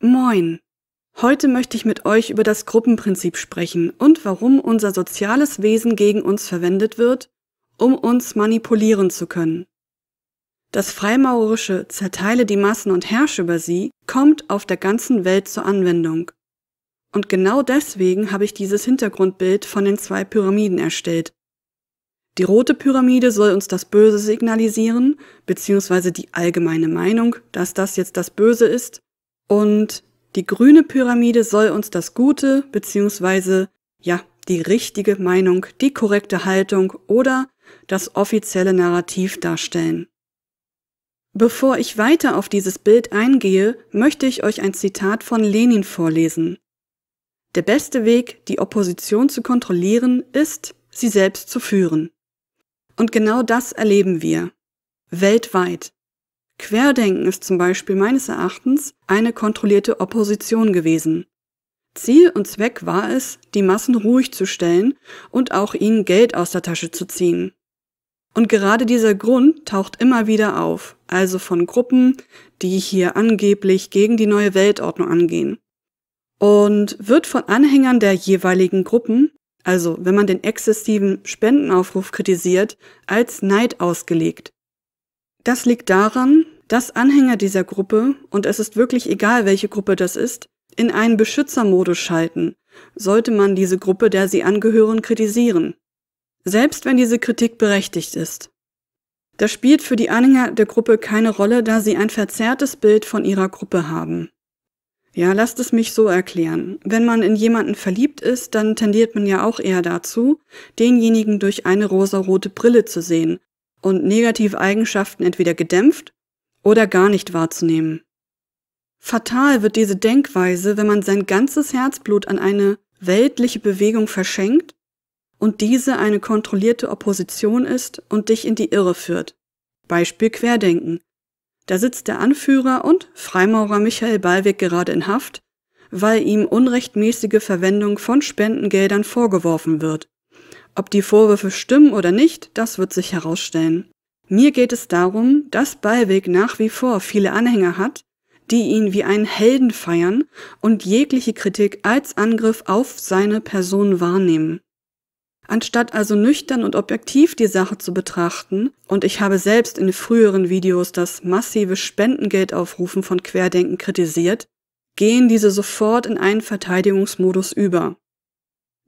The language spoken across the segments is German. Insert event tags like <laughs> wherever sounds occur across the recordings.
Moin. Heute möchte ich mit euch über das Gruppenprinzip sprechen und warum unser soziales Wesen gegen uns verwendet wird, um uns manipulieren zu können. Das freimaurerische Zerteile die Massen und herrsche über sie kommt auf der ganzen Welt zur Anwendung. Und genau deswegen habe ich dieses Hintergrundbild von den zwei Pyramiden erstellt. Die rote Pyramide soll uns das Böse signalisieren, beziehungsweise die allgemeine Meinung, dass das jetzt das Böse ist, und die grüne Pyramide soll uns das Gute bzw. ja, die richtige Meinung, die korrekte Haltung oder das offizielle Narrativ darstellen. Bevor ich weiter auf dieses Bild eingehe, möchte ich euch ein Zitat von Lenin vorlesen. Der beste Weg, die Opposition zu kontrollieren, ist, sie selbst zu führen. Und genau das erleben wir. Weltweit. Querdenken ist zum Beispiel meines Erachtens eine kontrollierte Opposition gewesen. Ziel und Zweck war es, die Massen ruhig zu stellen und auch ihnen Geld aus der Tasche zu ziehen. Und gerade dieser Grund taucht immer wieder auf, also von Gruppen, die hier angeblich gegen die neue Weltordnung angehen. Und wird von Anhängern der jeweiligen Gruppen, also wenn man den exzessiven Spendenaufruf kritisiert, als Neid ausgelegt. Das liegt daran, dass Anhänger dieser Gruppe, und es ist wirklich egal, welche Gruppe das ist, in einen Beschützermodus schalten, sollte man diese Gruppe, der sie angehören, kritisieren. Selbst wenn diese Kritik berechtigt ist. Das spielt für die Anhänger der Gruppe keine Rolle, da sie ein verzerrtes Bild von ihrer Gruppe haben. Ja, lasst es mich so erklären. Wenn man in jemanden verliebt ist, dann tendiert man ja auch eher dazu, denjenigen durch eine rosarote Brille zu sehen und negative Eigenschaften entweder gedämpft oder gar nicht wahrzunehmen. Fatal wird diese Denkweise, wenn man sein ganzes Herzblut an eine weltliche Bewegung verschenkt und diese eine kontrollierte Opposition ist und dich in die Irre führt. Beispiel Querdenken. Da sitzt der Anführer und Freimaurer Michael Ballweg gerade in Haft, weil ihm unrechtmäßige Verwendung von Spendengeldern vorgeworfen wird. Ob die Vorwürfe stimmen oder nicht, das wird sich herausstellen. Mir geht es darum, dass Ballweg nach wie vor viele Anhänger hat, die ihn wie einen Helden feiern und jegliche Kritik als Angriff auf seine Person wahrnehmen. Anstatt also nüchtern und objektiv die Sache zu betrachten, und ich habe selbst in früheren Videos das massive Spendengeldaufrufen von Querdenken kritisiert, gehen diese sofort in einen Verteidigungsmodus über.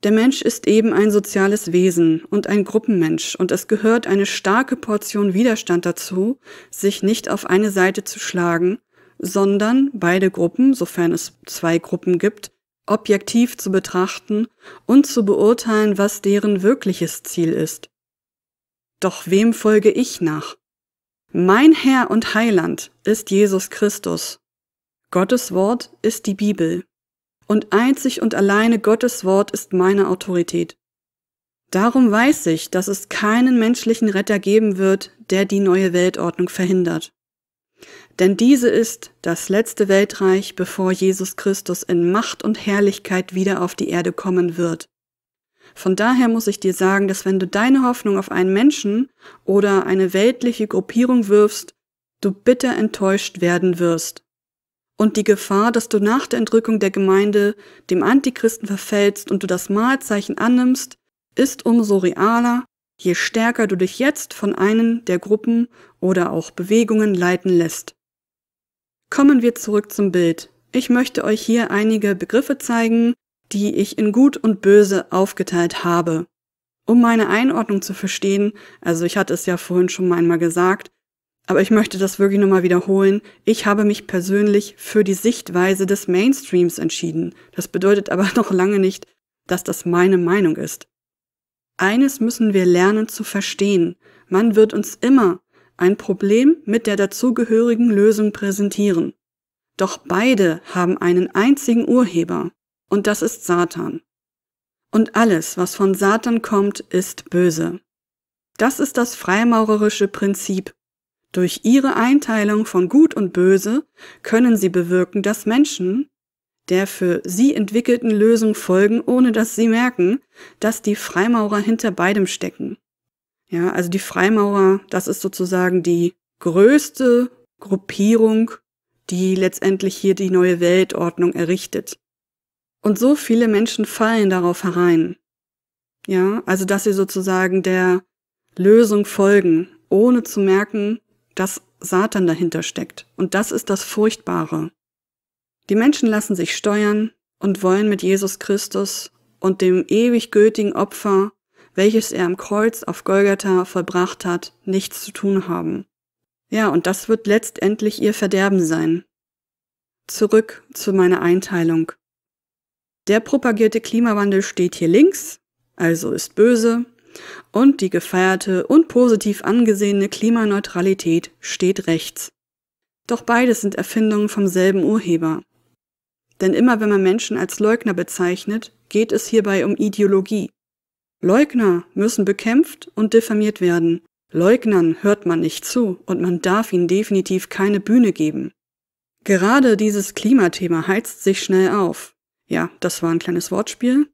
Der Mensch ist eben ein soziales Wesen und ein Gruppenmensch, und es gehört eine starke Portion Widerstand dazu, sich nicht auf eine Seite zu schlagen, sondern beide Gruppen, sofern es zwei Gruppen gibt, objektiv zu betrachten und zu beurteilen, was deren wirkliches Ziel ist. Doch wem folge ich nach? Mein Herr und Heiland ist Jesus Christus. Gottes Wort ist die Bibel und einzig und alleine Gottes Wort ist meine Autorität. Darum weiß ich, dass es keinen menschlichen Retter geben wird, der die neue Weltordnung verhindert. Denn diese ist das letzte Weltreich, bevor Jesus Christus in Macht und Herrlichkeit wieder auf die Erde kommen wird. Von daher muss ich dir sagen, dass wenn du deine Hoffnung auf einen Menschen oder eine weltliche Gruppierung wirfst, du bitter enttäuscht werden wirst und die Gefahr, dass du nach der Entrückung der Gemeinde dem Antichristen verfällst und du das Mahlzeichen annimmst, ist umso realer, je stärker du dich jetzt von einem der Gruppen oder auch Bewegungen leiten lässt. Kommen wir zurück zum Bild. Ich möchte euch hier einige Begriffe zeigen, die ich in Gut und Böse aufgeteilt habe. Um meine Einordnung zu verstehen, also ich hatte es ja vorhin schon einmal gesagt, aber ich möchte das wirklich nochmal wiederholen. Ich habe mich persönlich für die Sichtweise des Mainstreams entschieden. Das bedeutet aber <laughs> noch lange nicht, dass das meine Meinung ist. Eines müssen wir lernen zu verstehen. Man wird uns immer ein Problem mit der dazugehörigen Lösung präsentieren. Doch beide haben einen einzigen Urheber, und das ist Satan. Und alles, was von Satan kommt, ist böse. Das ist das freimaurerische Prinzip durch ihre Einteilung von Gut und Böse können sie bewirken, dass Menschen der für sie entwickelten Lösung folgen, ohne dass sie merken, dass die Freimaurer hinter beidem stecken. Ja, also die Freimaurer, das ist sozusagen die größte Gruppierung, die letztendlich hier die neue Weltordnung errichtet. Und so viele Menschen fallen darauf herein. Ja, also dass sie sozusagen der Lösung folgen, ohne zu merken, dass Satan dahinter steckt. Und das ist das Furchtbare. Die Menschen lassen sich steuern und wollen mit Jesus Christus und dem ewig gültigen Opfer, welches er am Kreuz auf Golgatha vollbracht hat, nichts zu tun haben. Ja, und das wird letztendlich ihr Verderben sein. Zurück zu meiner Einteilung. Der propagierte Klimawandel steht hier links, also ist böse, und die gefeierte und positiv angesehene Klimaneutralität steht rechts. Doch beides sind Erfindungen vom selben Urheber. Denn immer wenn man Menschen als Leugner bezeichnet, geht es hierbei um Ideologie. Leugner müssen bekämpft und diffamiert werden. Leugnern hört man nicht zu und man darf ihnen definitiv keine Bühne geben. Gerade dieses Klimathema heizt sich schnell auf. Ja, das war ein kleines Wortspiel.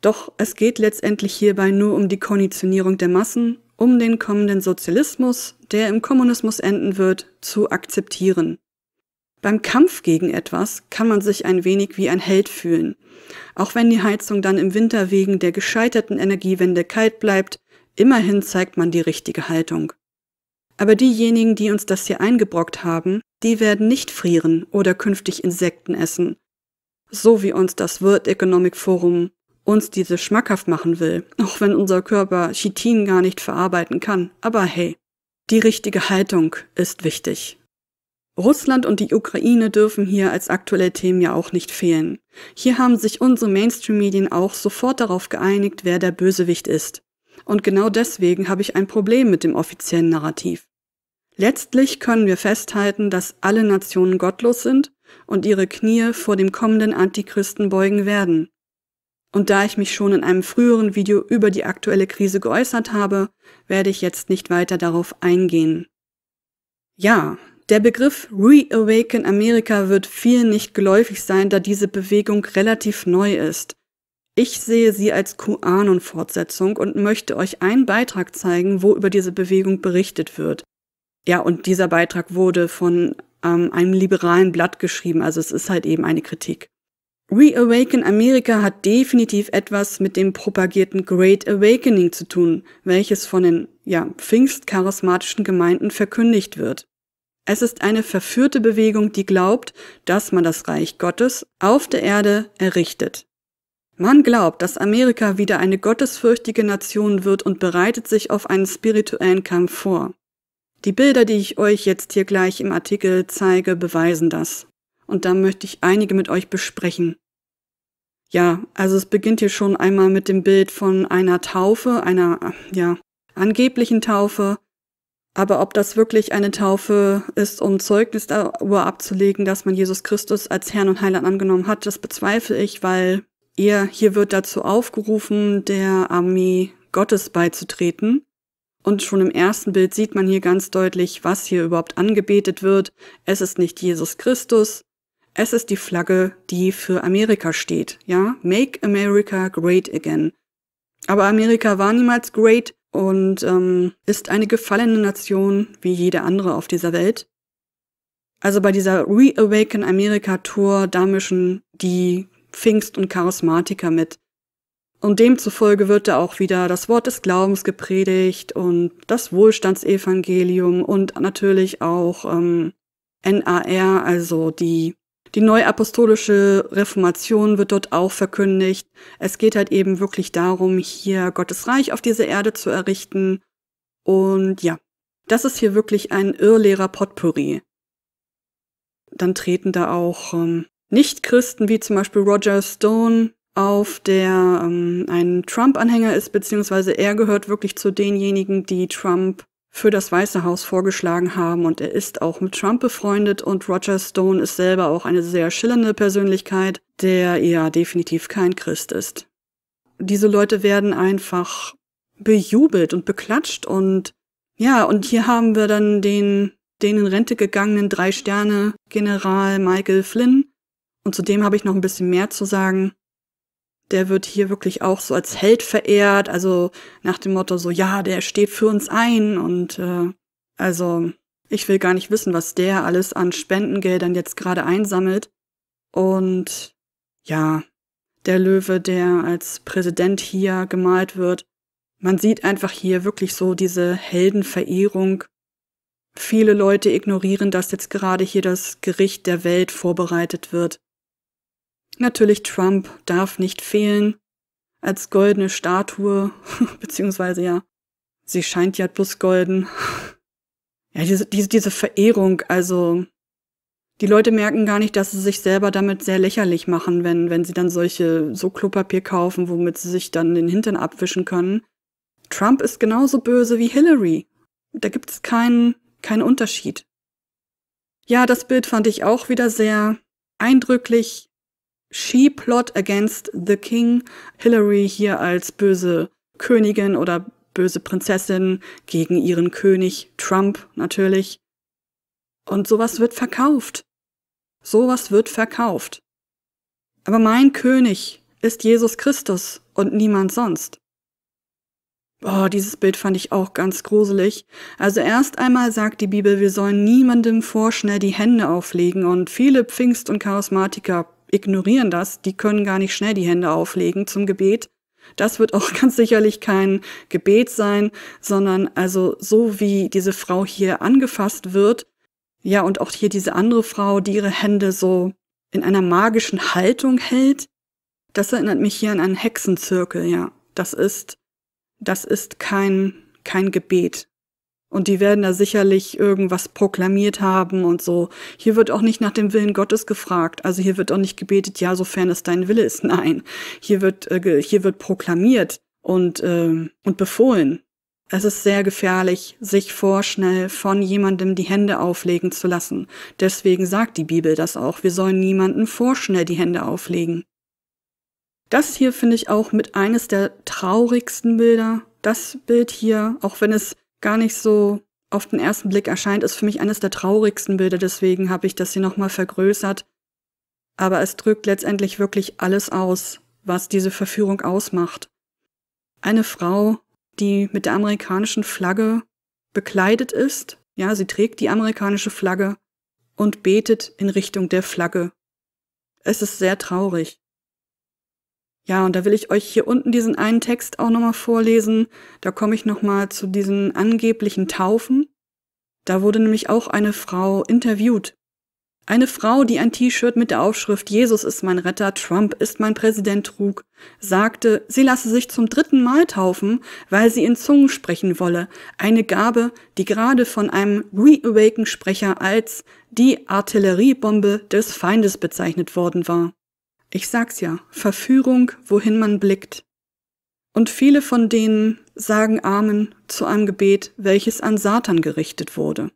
Doch es geht letztendlich hierbei nur um die Konditionierung der Massen, um den kommenden Sozialismus, der im Kommunismus enden wird, zu akzeptieren. Beim Kampf gegen etwas kann man sich ein wenig wie ein Held fühlen. Auch wenn die Heizung dann im Winter wegen der gescheiterten Energiewende kalt bleibt, immerhin zeigt man die richtige Haltung. Aber diejenigen, die uns das hier eingebrockt haben, die werden nicht frieren oder künftig Insekten essen. So wie uns das World Economic Forum uns diese schmackhaft machen will, auch wenn unser Körper Chitin gar nicht verarbeiten kann. Aber hey, die richtige Haltung ist wichtig. Russland und die Ukraine dürfen hier als aktuelle Themen ja auch nicht fehlen. Hier haben sich unsere Mainstream-Medien auch sofort darauf geeinigt, wer der Bösewicht ist. Und genau deswegen habe ich ein Problem mit dem offiziellen Narrativ. Letztlich können wir festhalten, dass alle Nationen gottlos sind und ihre Knie vor dem kommenden Antichristen beugen werden. Und da ich mich schon in einem früheren Video über die aktuelle Krise geäußert habe, werde ich jetzt nicht weiter darauf eingehen. Ja, der Begriff Reawaken America wird vielen nicht geläufig sein, da diese Bewegung relativ neu ist. Ich sehe sie als QAnon-Fortsetzung und möchte euch einen Beitrag zeigen, wo über diese Bewegung berichtet wird. Ja, und dieser Beitrag wurde von ähm, einem liberalen Blatt geschrieben, also es ist halt eben eine Kritik. Reawaken America hat definitiv etwas mit dem propagierten Great Awakening zu tun, welches von den ja, pfingstcharismatischen Gemeinden verkündigt wird. Es ist eine verführte Bewegung, die glaubt, dass man das Reich Gottes auf der Erde errichtet. Man glaubt, dass Amerika wieder eine gottesfürchtige Nation wird und bereitet sich auf einen spirituellen Kampf vor. Die Bilder, die ich euch jetzt hier gleich im Artikel zeige, beweisen das und da möchte ich einige mit euch besprechen. Ja, also es beginnt hier schon einmal mit dem Bild von einer Taufe, einer, äh, ja, angeblichen Taufe. Aber ob das wirklich eine Taufe ist, um Zeugnis darüber abzulegen, dass man Jesus Christus als Herrn und Heiland angenommen hat, das bezweifle ich, weil er hier wird dazu aufgerufen, der Armee Gottes beizutreten. Und schon im ersten Bild sieht man hier ganz deutlich, was hier überhaupt angebetet wird. Es ist nicht Jesus Christus, es ist die Flagge, die für Amerika steht, ja? Make America Great Again. Aber Amerika war niemals great und ähm, ist eine gefallene Nation wie jede andere auf dieser Welt. Also bei dieser Reawaken America Tour, da mischen die Pfingst- und Charismatiker mit. Und demzufolge wird da auch wieder das Wort des Glaubens gepredigt und das Wohlstandsevangelium und natürlich auch ähm, NAR, also die die neuapostolische Reformation wird dort auch verkündigt. Es geht halt eben wirklich darum, hier Gottes Reich auf dieser Erde zu errichten. Und ja, das ist hier wirklich ein irrlehrer Potpourri. Dann treten da auch ähm, Nicht-Christen wie zum Beispiel Roger Stone auf, der ähm, ein Trump-Anhänger ist, beziehungsweise er gehört wirklich zu denjenigen, die Trump für das Weiße Haus vorgeschlagen haben. Und er ist auch mit Trump befreundet und Roger Stone ist selber auch eine sehr schillernde Persönlichkeit, der ja definitiv kein Christ ist. Diese Leute werden einfach bejubelt und beklatscht und ja, und hier haben wir dann den, den in Rente gegangenen Drei-Sterne-General Michael Flynn. Und zu dem habe ich noch ein bisschen mehr zu sagen der wird hier wirklich auch so als Held verehrt, also nach dem Motto so, ja, der steht für uns ein und äh, also ich will gar nicht wissen, was der alles an Spendengeldern jetzt gerade einsammelt. Und ja, der Löwe, der als Präsident hier gemalt wird, man sieht einfach hier wirklich so diese Heldenverehrung. Viele Leute ignorieren, dass jetzt gerade hier das Gericht der Welt vorbereitet wird. Natürlich Trump darf nicht fehlen als goldene Statue, <laughs> beziehungsweise ja, sie scheint ja bloß golden. <laughs> ja, diese, diese, diese Verehrung, also die Leute merken gar nicht, dass sie sich selber damit sehr lächerlich machen, wenn, wenn sie dann solche, so Klopapier kaufen, womit sie sich dann den Hintern abwischen können. Trump ist genauso böse wie Hillary. Da gibt es keinen, keinen Unterschied. Ja, das Bild fand ich auch wieder sehr eindrücklich, She Plot Against the King. Hillary hier als böse Königin oder böse Prinzessin gegen ihren König Trump natürlich. Und sowas wird verkauft. Sowas wird verkauft. Aber mein König ist Jesus Christus und niemand sonst. Boah, dieses Bild fand ich auch ganz gruselig. Also erst einmal sagt die Bibel, wir sollen niemandem vorschnell die Hände auflegen und viele Pfingst- und Charismatiker ignorieren das, die können gar nicht schnell die Hände auflegen zum Gebet. Das wird auch <laughs> ganz sicherlich kein Gebet sein, sondern also so wie diese Frau hier angefasst wird, ja, und auch hier diese andere Frau, die ihre Hände so in einer magischen Haltung hält, das erinnert mich hier an einen Hexenzirkel, ja. Das ist, das ist kein, kein Gebet. Und die werden da sicherlich irgendwas proklamiert haben und so. Hier wird auch nicht nach dem Willen Gottes gefragt. Also hier wird auch nicht gebetet, ja, sofern es dein Wille ist. <laughs> Nein, hier wird, äh, hier wird proklamiert und, äh, und befohlen. Es ist sehr gefährlich, sich vorschnell von jemandem die Hände auflegen zu lassen. Deswegen sagt die Bibel das auch. Wir sollen niemanden vorschnell die Hände auflegen. Das hier finde ich auch mit eines der traurigsten Bilder. Das Bild hier, auch wenn es gar nicht so auf den ersten Blick erscheint, ist für mich eines der traurigsten Bilder. Deswegen habe ich das hier nochmal vergrößert. Aber es drückt letztendlich wirklich alles aus, was diese Verführung ausmacht. Eine Frau, die mit der amerikanischen Flagge bekleidet ist, ja, sie trägt die amerikanische Flagge und betet in Richtung der Flagge. Es ist sehr traurig. Ja, und da will ich euch hier unten diesen einen Text auch nochmal vorlesen. Da komme ich nochmal zu diesen angeblichen Taufen. Da wurde nämlich auch eine Frau interviewt. Eine Frau, die ein T-Shirt mit der Aufschrift Jesus ist mein Retter, Trump ist mein Präsident trug, sagte, sie lasse sich zum dritten Mal taufen, weil sie in Zungen sprechen wolle, eine Gabe, die gerade von einem Reawaken-Sprecher als die Artilleriebombe des Feindes bezeichnet worden war. Ich sag's ja, Verführung, wohin man blickt. Und viele von denen sagen Amen zu einem Gebet, welches an Satan gerichtet wurde.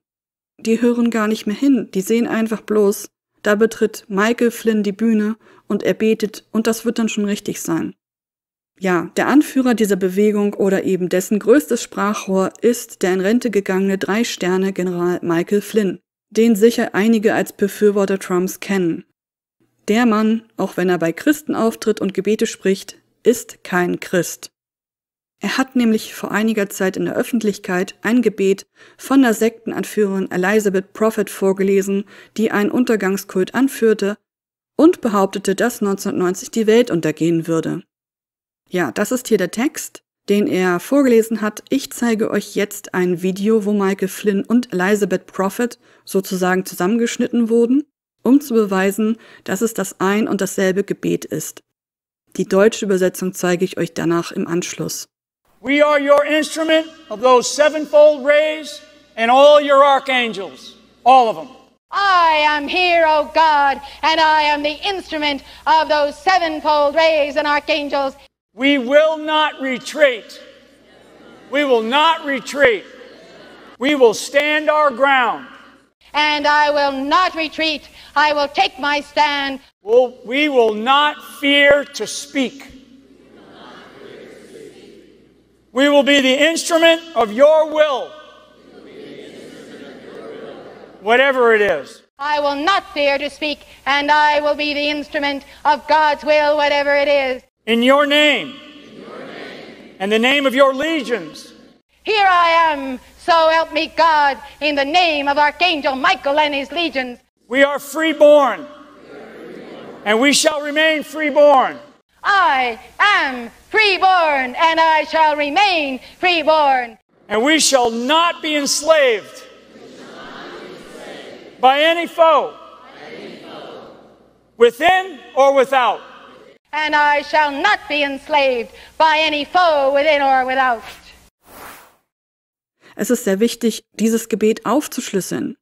Die hören gar nicht mehr hin, die sehen einfach bloß, da betritt Michael Flynn die Bühne und er betet und das wird dann schon richtig sein. Ja, der Anführer dieser Bewegung oder eben dessen größtes Sprachrohr ist der in Rente gegangene Drei-Sterne-General Michael Flynn, den sicher einige als Befürworter Trumps kennen. Der Mann, auch wenn er bei Christen auftritt und Gebete spricht, ist kein Christ. Er hat nämlich vor einiger Zeit in der Öffentlichkeit ein Gebet von der Sektenanführerin Elizabeth Prophet vorgelesen, die einen Untergangskult anführte und behauptete, dass 1990 die Welt untergehen würde. Ja, das ist hier der Text, den er vorgelesen hat. Ich zeige euch jetzt ein Video, wo Michael Flynn und Elizabeth Prophet sozusagen zusammengeschnitten wurden um zu beweisen, dass es das ein und dasselbe Gebet ist. Die deutsche Übersetzung zeige ich euch danach im Anschluss. We are your instrument of those sevenfold rays and all your archangels, all of them. I am here, O oh God, and I am the instrument of those sevenfold rays and archangels. We will not retreat. We will not retreat. We will stand our ground. and I will not retreat. I will take my stand. Well, we will not fear to speak. We will be the instrument of your will, whatever it is. I will not fear to speak, and I will be the instrument of God's will, whatever it is. In your name, In your name. and the name of your legions. Here I am, so help me God in the name of Archangel Michael and his legions. We are freeborn, and we shall remain freeborn. I am freeborn, and I shall remain freeborn. And we shall not be enslaved, not be enslaved. by any foe, by any foe. within or without. And I shall not be enslaved by any foe within or without. Es ist sehr wichtig, dieses Gebet aufzuschlüsseln.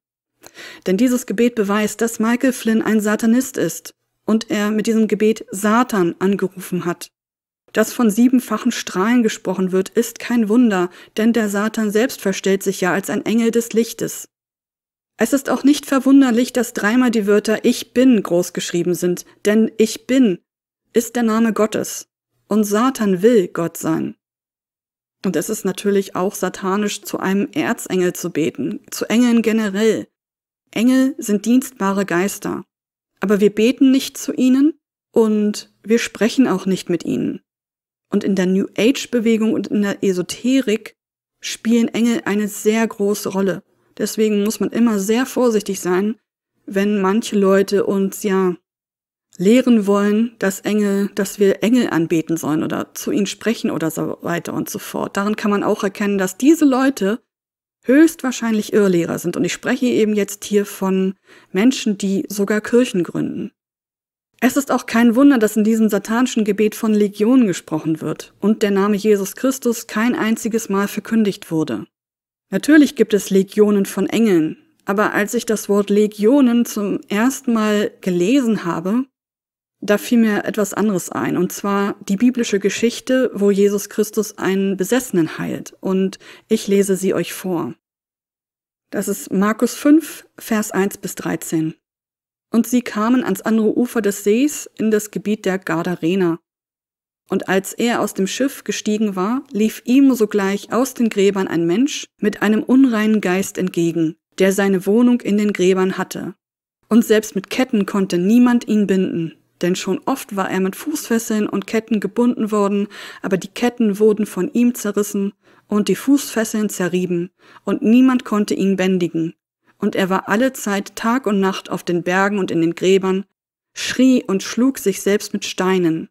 Denn dieses Gebet beweist, dass Michael Flynn ein Satanist ist und er mit diesem Gebet Satan angerufen hat. Dass von siebenfachen Strahlen gesprochen wird, ist kein Wunder, denn der Satan selbst verstellt sich ja als ein Engel des Lichtes. Es ist auch nicht verwunderlich, dass dreimal die Wörter Ich bin großgeschrieben sind, denn Ich bin ist der Name Gottes und Satan will Gott sein. Und es ist natürlich auch satanisch, zu einem Erzengel zu beten, zu Engeln generell. Engel sind dienstbare Geister. Aber wir beten nicht zu ihnen und wir sprechen auch nicht mit ihnen. Und in der New Age-Bewegung und in der Esoterik spielen Engel eine sehr große Rolle. Deswegen muss man immer sehr vorsichtig sein, wenn manche Leute uns ja lehren wollen, dass Engel, dass wir Engel anbeten sollen oder zu ihnen sprechen oder so weiter und so fort. Daran kann man auch erkennen, dass diese Leute höchstwahrscheinlich Irrlehrer sind. Und ich spreche eben jetzt hier von Menschen, die sogar Kirchen gründen. Es ist auch kein Wunder, dass in diesem satanischen Gebet von Legionen gesprochen wird und der Name Jesus Christus kein einziges Mal verkündigt wurde. Natürlich gibt es Legionen von Engeln, aber als ich das Wort Legionen zum ersten Mal gelesen habe, da fiel mir etwas anderes ein, und zwar die biblische Geschichte, wo Jesus Christus einen Besessenen heilt. Und ich lese sie euch vor. Das ist Markus 5, Vers 1 bis 13. Und sie kamen ans andere Ufer des Sees in das Gebiet der Gardarena. Und als er aus dem Schiff gestiegen war, lief ihm sogleich aus den Gräbern ein Mensch mit einem unreinen Geist entgegen, der seine Wohnung in den Gräbern hatte. Und selbst mit Ketten konnte niemand ihn binden, denn schon oft war er mit Fußfesseln und Ketten gebunden worden, aber die Ketten wurden von ihm zerrissen und die Fußfesseln zerrieben, und niemand konnte ihn bändigen. Und er war alle Zeit Tag und Nacht auf den Bergen und in den Gräbern, schrie und schlug sich selbst mit Steinen.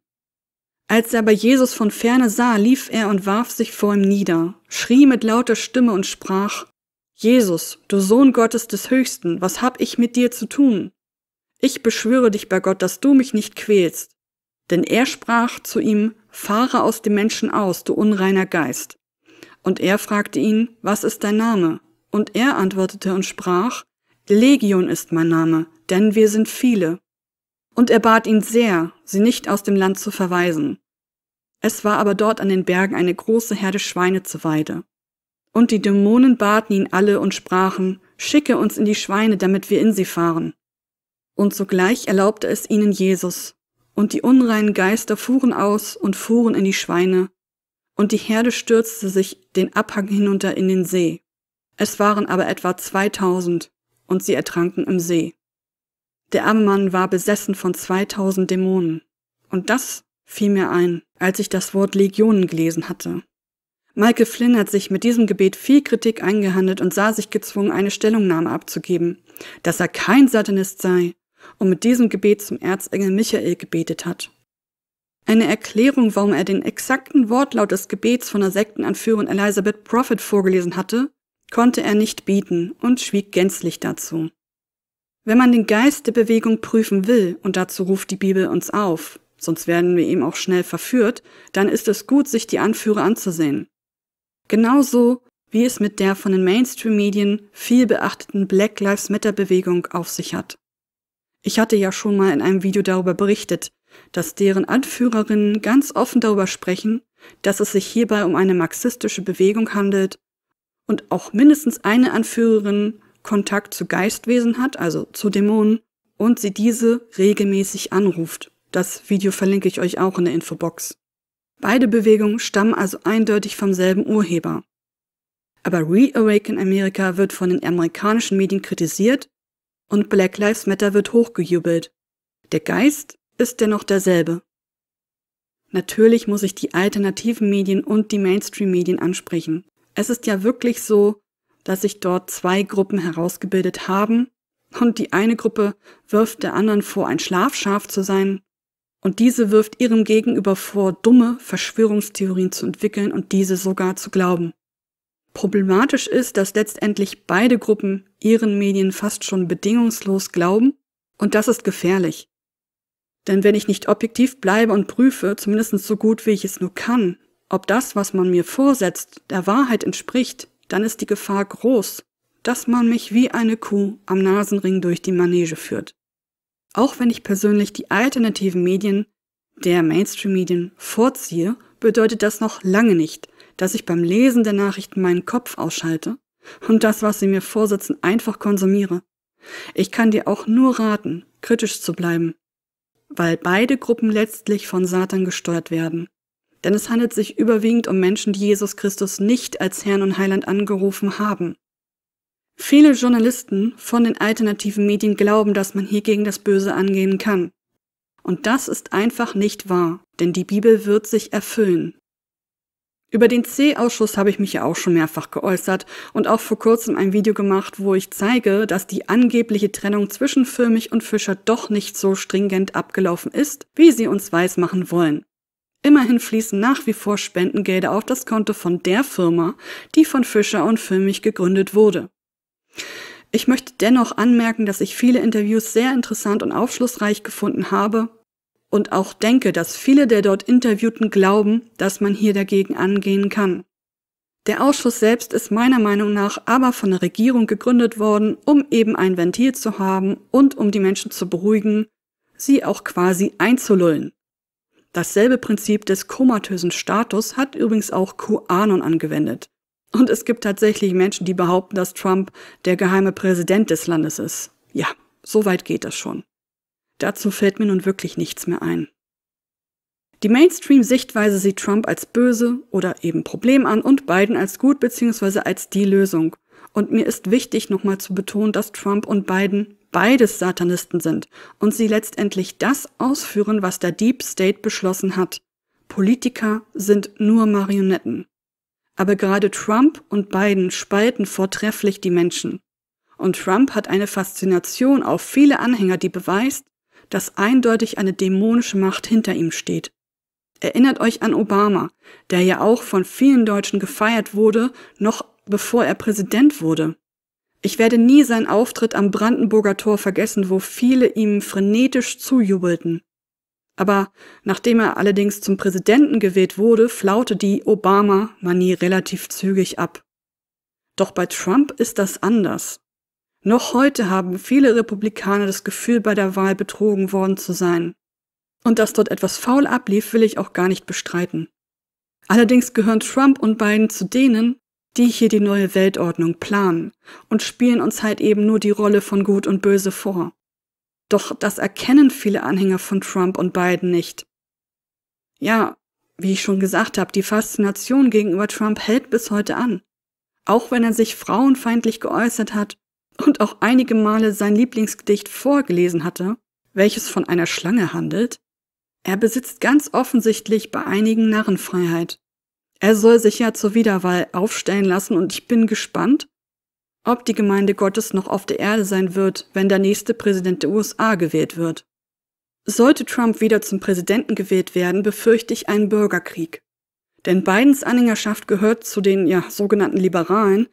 Als er aber Jesus von ferne sah, lief er und warf sich vor ihm nieder, schrie mit lauter Stimme und sprach, Jesus, du Sohn Gottes des Höchsten, was hab ich mit dir zu tun? ich beschwöre dich bei Gott, dass du mich nicht quälst. Denn er sprach zu ihm, fahre aus dem Menschen aus, du unreiner Geist. Und er fragte ihn, was ist dein Name? Und er antwortete und sprach, Legion ist mein Name, denn wir sind viele. Und er bat ihn sehr, sie nicht aus dem Land zu verweisen. Es war aber dort an den Bergen eine große Herde Schweine zu Weide. Und die Dämonen baten ihn alle und sprachen, Schicke uns in die Schweine, damit wir in sie fahren. Und sogleich erlaubte es ihnen Jesus. Und die unreinen Geister fuhren aus und fuhren in die Schweine. Und die Herde stürzte sich den Abhang hinunter in den See. Es waren aber etwa 2000 und sie ertranken im See. Der arme Mann war besessen von 2000 Dämonen. Und das fiel mir ein, als ich das Wort Legionen gelesen hatte. Michael Flynn hat sich mit diesem Gebet viel Kritik eingehandelt und sah sich gezwungen, eine Stellungnahme abzugeben, dass er kein Satanist sei, und mit diesem Gebet zum Erzengel Michael gebetet hat. Eine Erklärung, warum er den exakten Wortlaut des Gebets von der Sektenanführerin Elizabeth Prophet vorgelesen hatte, konnte er nicht bieten und schwieg gänzlich dazu. Wenn man den Geist der Bewegung prüfen will, und dazu ruft die Bibel uns auf, sonst werden wir ihm auch schnell verführt, dann ist es gut, sich die Anführer anzusehen. Genauso wie es mit der von den Mainstream-Medien viel beachteten Black Lives Matter-Bewegung auf sich hat. Ich hatte ja schon mal in einem Video darüber berichtet, dass deren Anführerinnen ganz offen darüber sprechen, dass es sich hierbei um eine marxistische Bewegung handelt und auch mindestens eine Anführerin Kontakt zu Geistwesen hat, also zu Dämonen, und sie diese regelmäßig anruft. Das Video verlinke ich euch auch in der Infobox. Beide Bewegungen stammen also eindeutig vom selben Urheber. Aber Reawaken America wird von den amerikanischen Medien kritisiert und Black Lives Matter wird hochgejubelt. Der Geist ist dennoch derselbe. Natürlich muss ich die alternativen Medien und die Mainstream-Medien ansprechen. Es ist ja wirklich so, dass sich dort zwei Gruppen herausgebildet haben und die eine Gruppe wirft der anderen vor, ein Schlafschaf zu sein und diese wirft ihrem Gegenüber vor, dumme Verschwörungstheorien zu entwickeln und diese sogar zu glauben. Problematisch ist, dass letztendlich beide Gruppen ihren Medien fast schon bedingungslos glauben und das ist gefährlich. Denn wenn ich nicht objektiv bleibe und prüfe, zumindest so gut wie ich es nur kann, ob das, was man mir vorsetzt, der Wahrheit entspricht, dann ist die Gefahr groß, dass man mich wie eine Kuh am Nasenring durch die Manege führt. Auch wenn ich persönlich die alternativen Medien der Mainstream-Medien vorziehe, bedeutet das noch lange nicht, dass ich beim Lesen der Nachrichten meinen Kopf ausschalte und das, was sie mir vorsitzen, einfach konsumiere. Ich kann dir auch nur raten, kritisch zu bleiben, weil beide Gruppen letztlich von Satan gesteuert werden. Denn es handelt sich überwiegend um Menschen, die Jesus Christus nicht als Herrn und Heiland angerufen haben. Viele Journalisten von den alternativen Medien glauben, dass man hier gegen das Böse angehen kann. Und das ist einfach nicht wahr, denn die Bibel wird sich erfüllen. Über den C-Ausschuss habe ich mich ja auch schon mehrfach geäußert und auch vor kurzem ein Video gemacht, wo ich zeige, dass die angebliche Trennung zwischen Firmich und Fischer doch nicht so stringent abgelaufen ist, wie sie uns weismachen wollen. Immerhin fließen nach wie vor Spendengelder auf das Konto von der Firma, die von Fischer und Firmich gegründet wurde. Ich möchte dennoch anmerken, dass ich viele Interviews sehr interessant und aufschlussreich gefunden habe und auch denke, dass viele der dort Interviewten glauben, dass man hier dagegen angehen kann. Der Ausschuss selbst ist meiner Meinung nach aber von der Regierung gegründet worden, um eben ein Ventil zu haben und um die Menschen zu beruhigen, sie auch quasi einzulullen. Dasselbe Prinzip des komatösen Status hat übrigens auch QAnon angewendet. Und es gibt tatsächlich Menschen, die behaupten, dass Trump der geheime Präsident des Landes ist. Ja, so weit geht das schon. Dazu fällt mir nun wirklich nichts mehr ein. Die Mainstream-Sichtweise sieht Trump als böse oder eben Problem an und Biden als gut bzw. als die Lösung. Und mir ist wichtig nochmal zu betonen, dass Trump und Biden beides Satanisten sind und sie letztendlich das ausführen, was der Deep State beschlossen hat. Politiker sind nur Marionetten. Aber gerade Trump und Biden spalten vortrefflich die Menschen. Und Trump hat eine Faszination auf viele Anhänger, die beweist, dass eindeutig eine dämonische Macht hinter ihm steht. Erinnert euch an Obama, der ja auch von vielen Deutschen gefeiert wurde, noch bevor er Präsident wurde. Ich werde nie seinen Auftritt am Brandenburger Tor vergessen, wo viele ihm frenetisch zujubelten. Aber nachdem er allerdings zum Präsidenten gewählt wurde, flaute die Obama-Manie relativ zügig ab. Doch bei Trump ist das anders. Noch heute haben viele Republikaner das Gefühl, bei der Wahl betrogen worden zu sein. Und dass dort etwas faul ablief, will ich auch gar nicht bestreiten. Allerdings gehören Trump und Biden zu denen, die hier die neue Weltordnung planen und spielen uns halt eben nur die Rolle von Gut und Böse vor. Doch das erkennen viele Anhänger von Trump und Biden nicht. Ja, wie ich schon gesagt habe, die Faszination gegenüber Trump hält bis heute an. Auch wenn er sich frauenfeindlich geäußert hat und auch einige Male sein Lieblingsgedicht vorgelesen hatte, welches von einer Schlange handelt, er besitzt ganz offensichtlich bei einigen Narrenfreiheit. Er soll sich ja zur Wiederwahl aufstellen lassen und ich bin gespannt, ob die Gemeinde Gottes noch auf der Erde sein wird, wenn der nächste Präsident der USA gewählt wird. Sollte Trump wieder zum Präsidenten gewählt werden, befürchte ich einen Bürgerkrieg. Denn Bidens Anhängerschaft gehört zu den ja sogenannten Liberalen,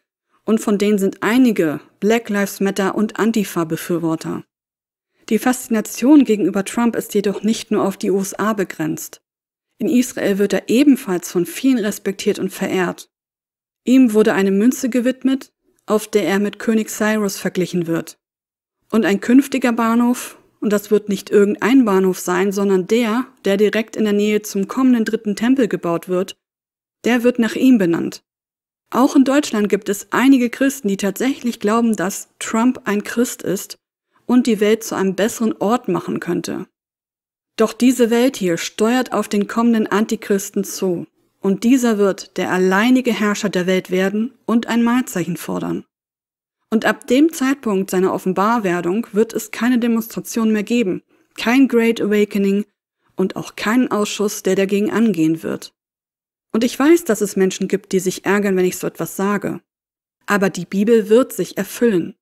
und von denen sind einige Black Lives Matter und Antifa-Befürworter. Die Faszination gegenüber Trump ist jedoch nicht nur auf die USA begrenzt. In Israel wird er ebenfalls von vielen respektiert und verehrt. Ihm wurde eine Münze gewidmet, auf der er mit König Cyrus verglichen wird. Und ein künftiger Bahnhof, und das wird nicht irgendein Bahnhof sein, sondern der, der direkt in der Nähe zum kommenden dritten Tempel gebaut wird, der wird nach ihm benannt. Auch in Deutschland gibt es einige Christen, die tatsächlich glauben, dass Trump ein Christ ist und die Welt zu einem besseren Ort machen könnte. Doch diese Welt hier steuert auf den kommenden Antichristen zu, und dieser wird der alleinige Herrscher der Welt werden und ein Mahlzeichen fordern. Und ab dem Zeitpunkt seiner Offenbarwerdung wird es keine Demonstration mehr geben, kein Great Awakening und auch keinen Ausschuss, der dagegen angehen wird. Und ich weiß, dass es Menschen gibt, die sich ärgern, wenn ich so etwas sage. Aber die Bibel wird sich erfüllen.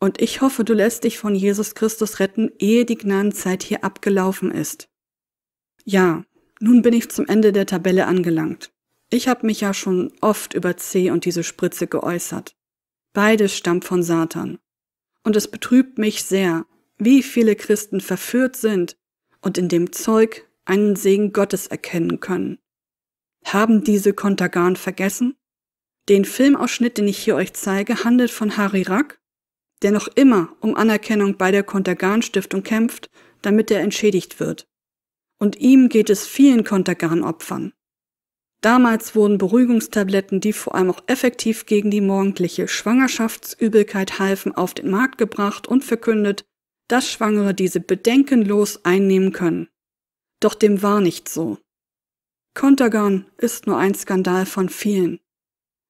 Und ich hoffe, du lässt dich von Jesus Christus retten, ehe die Gnadenzeit hier abgelaufen ist. Ja, nun bin ich zum Ende der Tabelle angelangt. Ich habe mich ja schon oft über C und diese Spritze geäußert. Beides stammt von Satan. Und es betrübt mich sehr, wie viele Christen verführt sind und in dem Zeug einen Segen Gottes erkennen können. Haben diese Kontergan vergessen? Den Filmausschnitt, den ich hier euch zeige, handelt von Harry Rack, der noch immer um Anerkennung bei der Kontergan-Stiftung kämpft, damit er entschädigt wird. Und ihm geht es vielen Kontergan-Opfern. Damals wurden Beruhigungstabletten, die vor allem auch effektiv gegen die morgendliche Schwangerschaftsübelkeit halfen, auf den Markt gebracht und verkündet, dass Schwangere diese bedenkenlos einnehmen können. Doch dem war nicht so. Contagon ist nur ein Skandal von vielen.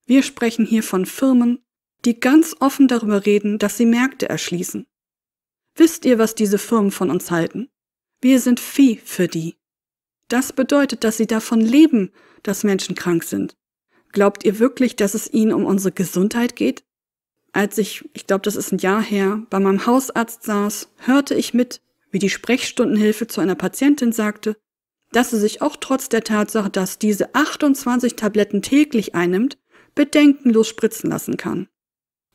Wir sprechen hier von Firmen, die ganz offen darüber reden, dass sie Märkte erschließen. Wisst ihr, was diese Firmen von uns halten? Wir sind Vieh für die. Das bedeutet, dass sie davon leben, dass Menschen krank sind. Glaubt ihr wirklich, dass es ihnen um unsere Gesundheit geht? Als ich, ich glaube, das ist ein Jahr her, bei meinem Hausarzt saß, hörte ich mit, wie die Sprechstundenhilfe zu einer Patientin sagte, dass sie sich auch trotz der Tatsache, dass diese 28 Tabletten täglich einnimmt, bedenkenlos spritzen lassen kann.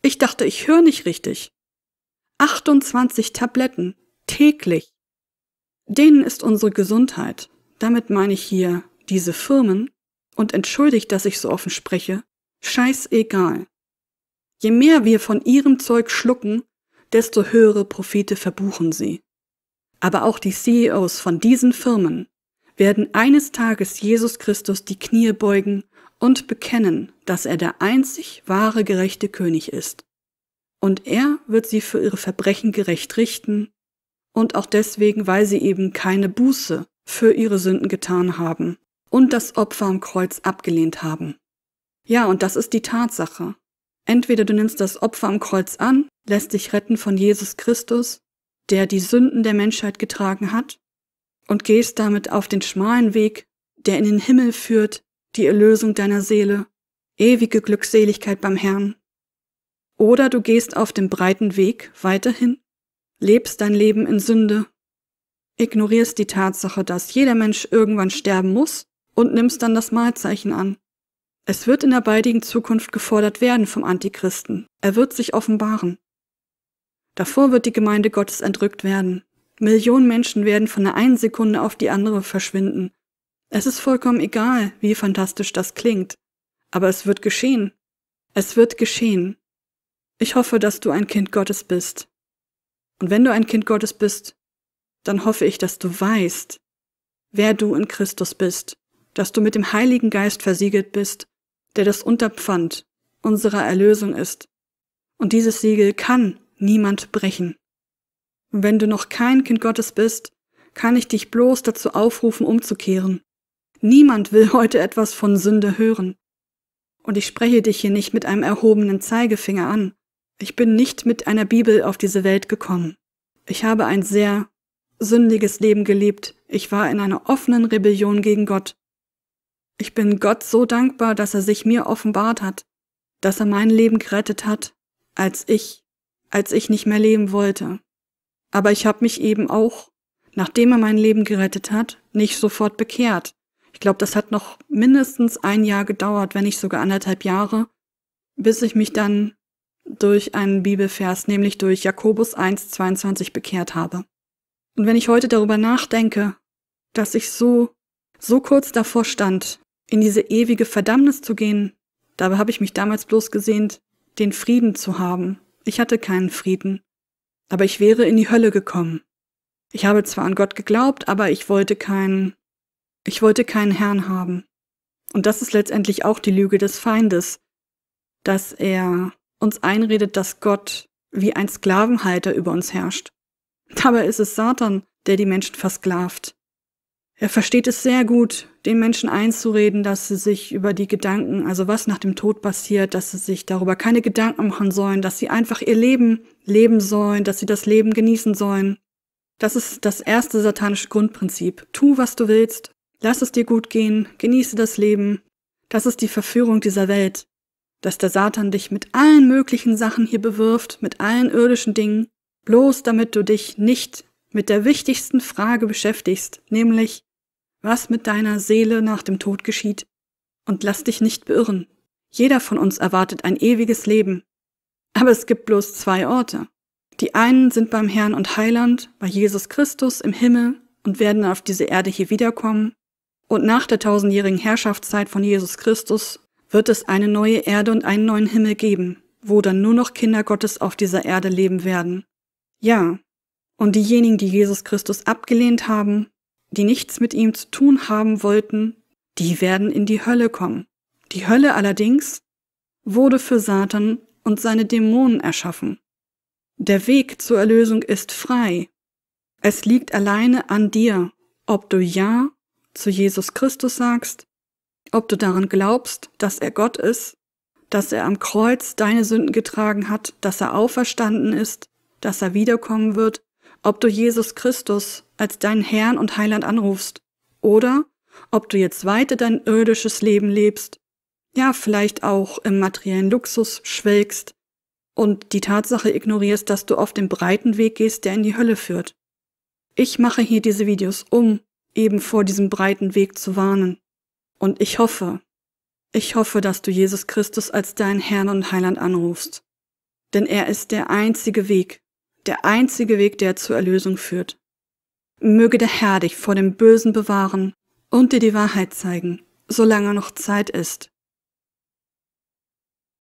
Ich dachte, ich höre nicht richtig. 28 Tabletten täglich. Denen ist unsere Gesundheit, damit meine ich hier diese Firmen, und entschuldigt, dass ich so offen spreche, scheißegal. Je mehr wir von ihrem Zeug schlucken, desto höhere Profite verbuchen sie. Aber auch die CEOs von diesen Firmen werden eines Tages Jesus Christus die Knie beugen und bekennen, dass er der einzig wahre gerechte König ist. Und er wird sie für ihre Verbrechen gerecht richten, und auch deswegen, weil sie eben keine Buße für ihre Sünden getan haben und das Opfer am Kreuz abgelehnt haben. Ja, und das ist die Tatsache. Entweder du nimmst das Opfer am Kreuz an, lässt dich retten von Jesus Christus, der die Sünden der Menschheit getragen hat, und gehst damit auf den schmalen Weg, der in den Himmel führt, die Erlösung deiner Seele, ewige Glückseligkeit beim Herrn. Oder du gehst auf dem breiten Weg weiterhin, lebst dein Leben in Sünde, ignorierst die Tatsache, dass jeder Mensch irgendwann sterben muss und nimmst dann das Mahlzeichen an. Es wird in der baldigen Zukunft gefordert werden vom Antichristen. Er wird sich offenbaren. Davor wird die Gemeinde Gottes entrückt werden. Millionen Menschen werden von der einen Sekunde auf die andere verschwinden. Es ist vollkommen egal, wie fantastisch das klingt. Aber es wird geschehen. Es wird geschehen. Ich hoffe, dass du ein Kind Gottes bist. Und wenn du ein Kind Gottes bist, dann hoffe ich, dass du weißt, wer du in Christus bist, dass du mit dem Heiligen Geist versiegelt bist, der das Unterpfand unserer Erlösung ist. Und dieses Siegel kann niemand brechen. Wenn du noch kein Kind Gottes bist, kann ich dich bloß dazu aufrufen, umzukehren. Niemand will heute etwas von Sünde hören. Und ich spreche dich hier nicht mit einem erhobenen Zeigefinger an. Ich bin nicht mit einer Bibel auf diese Welt gekommen. Ich habe ein sehr sündiges Leben gelebt. Ich war in einer offenen Rebellion gegen Gott. Ich bin Gott so dankbar, dass er sich mir offenbart hat, dass er mein Leben gerettet hat, als ich, als ich nicht mehr leben wollte. Aber ich habe mich eben auch, nachdem er mein Leben gerettet hat, nicht sofort bekehrt. Ich glaube, das hat noch mindestens ein Jahr gedauert, wenn nicht sogar anderthalb Jahre, bis ich mich dann durch einen Bibelvers, nämlich durch Jakobus 1,22 bekehrt habe. Und wenn ich heute darüber nachdenke, dass ich so, so kurz davor stand, in diese ewige Verdammnis zu gehen, dabei habe ich mich damals bloß gesehnt, den Frieden zu haben. Ich hatte keinen Frieden aber ich wäre in die Hölle gekommen. Ich habe zwar an Gott geglaubt, aber ich wollte keinen, ich wollte keinen Herrn haben. Und das ist letztendlich auch die Lüge des Feindes, dass er uns einredet, dass Gott wie ein Sklavenhalter über uns herrscht. Dabei ist es Satan, der die Menschen versklavt. Er versteht es sehr gut, den Menschen einzureden, dass sie sich über die Gedanken, also was nach dem Tod passiert, dass sie sich darüber keine Gedanken machen sollen, dass sie einfach ihr Leben leben sollen, dass sie das Leben genießen sollen. Das ist das erste satanische Grundprinzip. Tu, was du willst, lass es dir gut gehen, genieße das Leben. Das ist die Verführung dieser Welt, dass der Satan dich mit allen möglichen Sachen hier bewirft, mit allen irdischen Dingen, bloß damit du dich nicht mit der wichtigsten Frage beschäftigst, nämlich was mit deiner Seele nach dem Tod geschieht, und lass dich nicht beirren. Jeder von uns erwartet ein ewiges Leben. Aber es gibt bloß zwei Orte. Die einen sind beim Herrn und Heiland, bei Jesus Christus im Himmel und werden auf diese Erde hier wiederkommen. Und nach der tausendjährigen Herrschaftszeit von Jesus Christus wird es eine neue Erde und einen neuen Himmel geben, wo dann nur noch Kinder Gottes auf dieser Erde leben werden. Ja, und diejenigen, die Jesus Christus abgelehnt haben, die nichts mit ihm zu tun haben wollten, die werden in die Hölle kommen. Die Hölle allerdings wurde für Satan und seine Dämonen erschaffen. Der Weg zur Erlösung ist frei. Es liegt alleine an dir, ob du Ja zu Jesus Christus sagst, ob du daran glaubst, dass er Gott ist, dass er am Kreuz deine Sünden getragen hat, dass er auferstanden ist, dass er wiederkommen wird ob du Jesus Christus als deinen Herrn und Heiland anrufst oder ob du jetzt weiter dein irdisches Leben lebst, ja vielleicht auch im materiellen Luxus schwelgst und die Tatsache ignorierst, dass du auf dem breiten Weg gehst, der in die Hölle führt. Ich mache hier diese Videos, um eben vor diesem breiten Weg zu warnen. Und ich hoffe, ich hoffe, dass du Jesus Christus als deinen Herrn und Heiland anrufst. Denn er ist der einzige Weg, der einzige Weg, der zur Erlösung führt. Möge der Herr dich vor dem Bösen bewahren und dir die Wahrheit zeigen, solange noch Zeit ist.